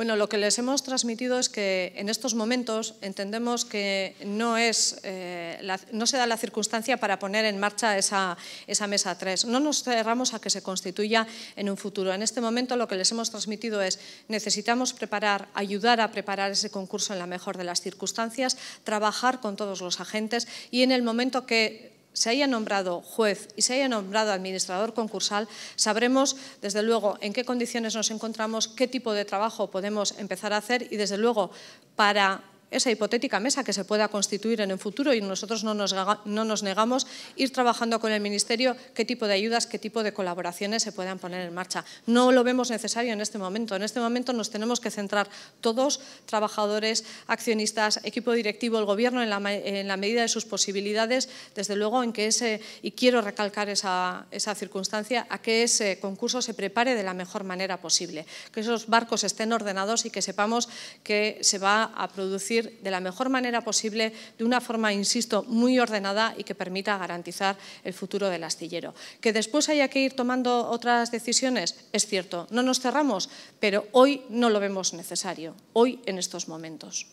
Bueno, lo que les hemos transmitido es que en estos momentos entendemos que no, es, eh, no se da la circunstancia para poner en marcha esa, mesa 3. No nos cerramos a que se constituya en un futuro. En este momento lo que les hemos transmitido es necesitamos preparar, ayudar a preparar ese concurso en la mejor de las circunstancias, trabajar con todos los agentes y en el momento que se haya nombrado juez y se haya nombrado administrador concursal, sabremos desde luego en qué condiciones nos encontramos, qué tipo de trabajo podemos empezar a hacer y desde luego para esa hipotética mesa que se pueda constituir en el futuro y nosotros no nos, no nos negamos ir trabajando con el Ministerio qué tipo de ayudas, qué tipo de colaboraciones se puedan poner en marcha. No lo vemos necesario en este momento. En este momento nos tenemos que centrar todos, trabajadores, accionistas, equipo directivo, el Gobierno, en la, medida de sus posibilidades, desde luego en que ese, y quiero recalcar esa circunstancia, a que ese concurso se prepare de la mejor manera posible, que esos barcos estén ordenados y que sepamos que se va a producir de la mejor manera posible, de una forma, insisto, muy ordenada y que permita garantizar el futuro del astillero. Que después haya que ir tomando otras decisiones, es cierto, no nos cerramos, pero hoy no lo vemos necesario, hoy en estos momentos.